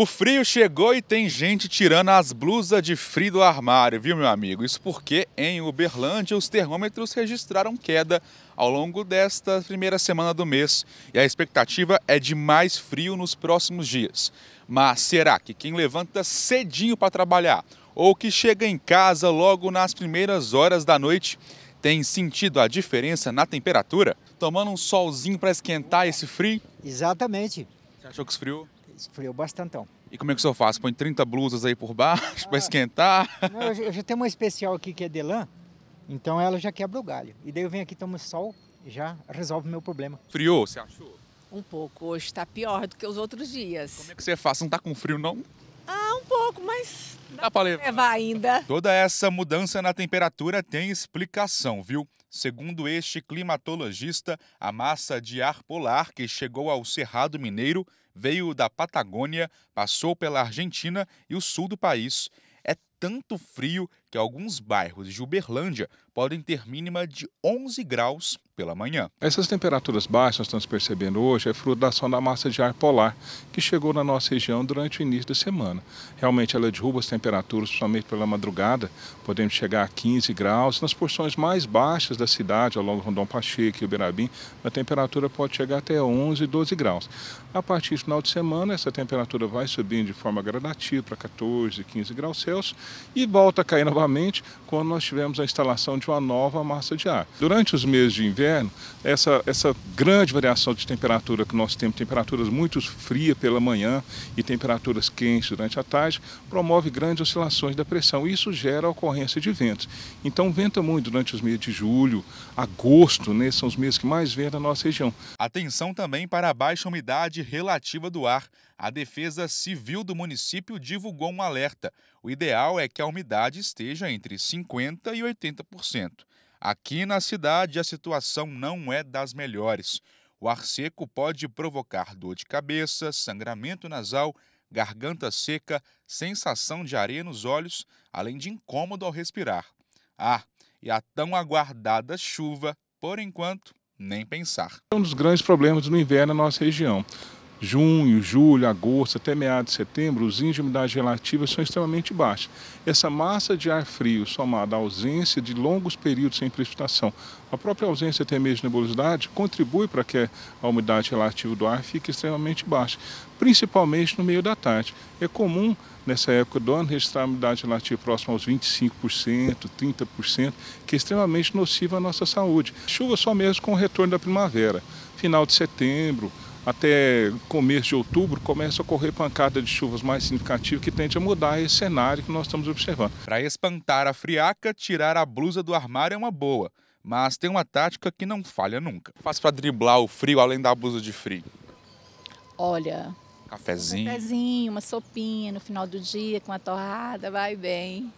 O frio chegou e tem gente tirando as blusas de frio do armário, viu, meu amigo? Isso porque em Uberlândia os termômetros registraram queda ao longo desta primeira semana do mês e a expectativa é de mais frio nos próximos dias. Mas será que quem levanta cedinho para trabalhar ou que chega em casa logo nas primeiras horas da noite tem sentido a diferença na temperatura? Tomando um solzinho para esquentar esse frio? Exatamente. Você achou que esfriou? esfriou bastantão. E como é que o senhor faz? Põe 30 blusas aí por baixo ah, para esquentar? Não, eu, já, tenho uma especial aqui que é de lã, então ela já quebra o galho. E daí eu venho aqui, tomo sol, já resolve o meu problema. Friou, você achou? Um pouco. Hoje está pior do que os outros dias. Como é que você faz? Não está com frio, não? um pouco, mas dá, dá para levar. levar ainda. Toda essa mudança na temperatura tem explicação, viu? Segundo este climatologista, a massa de ar polar que chegou ao Cerrado Mineiro veio da Patagônia, passou pela Argentina e o sul do país. É tanto frio que alguns bairros de Uberlândia podem ter mínima de 11 graus pela manhã. Essas temperaturas baixas nós estamos percebendo hoje é fruto da ação da massa de ar polar que chegou na nossa região durante o início da semana. Realmente ela derruba as temperaturas, principalmente pela madrugada, podemos chegar a 15 graus. Nas porções mais baixas da cidade, ao longo do Rondon Pacheco e Uberabim, a temperatura pode chegar até 11, 12 graus. A partir do final de semana, essa temperatura vai subindo de forma gradativa para 14, 15 graus Celsius e volta a cair novamente quando nós tivermos a instalação de uma nova massa de ar. Durante os meses de inverno, essa, essa grande variação de temperatura que nós temos, temperaturas muito frias pela manhã e temperaturas quentes durante a tarde, promove grandes oscilações da pressão. Isso gera a ocorrência de ventos. Então venta muito durante os meses de julho, agosto, né, são os meses que mais venta na nossa região. Atenção também para a baixa umidade relativa do ar. A Defesa Civil do município divulgou um alerta. O ideal é é que a umidade esteja entre 50% e 80%. Aqui na cidade, a situação não é das melhores. O ar seco pode provocar dor de cabeça, sangramento nasal, garganta seca, sensação de areia nos olhos, além de incômodo ao respirar. Ah, e a tão aguardada chuva, por enquanto, nem pensar. É um dos grandes problemas no inverno na nossa região junho, julho, agosto, até meados de setembro, os índices de umidade relativa são extremamente baixos. Essa massa de ar frio, somada à ausência de longos períodos sem precipitação, a própria ausência até mesmo de nebulosidade, contribui para que a umidade relativa do ar fique extremamente baixa, principalmente no meio da tarde. É comum, nessa época do ano, registrar a umidade relativa próxima aos 25%, 30%, que é extremamente nociva à nossa saúde. Chuva só mesmo com o retorno da primavera, final de setembro, até começo de outubro começa a ocorrer pancada de chuvas mais significativa que tende a mudar esse cenário que nós estamos observando. Para espantar a friaca, tirar a blusa do armário é uma boa, mas tem uma tática que não falha nunca. Faz para driblar o frio além da blusa de frio? Olha, cafezinho, um cafezinho, uma sopinha no final do dia com a torrada, vai bem.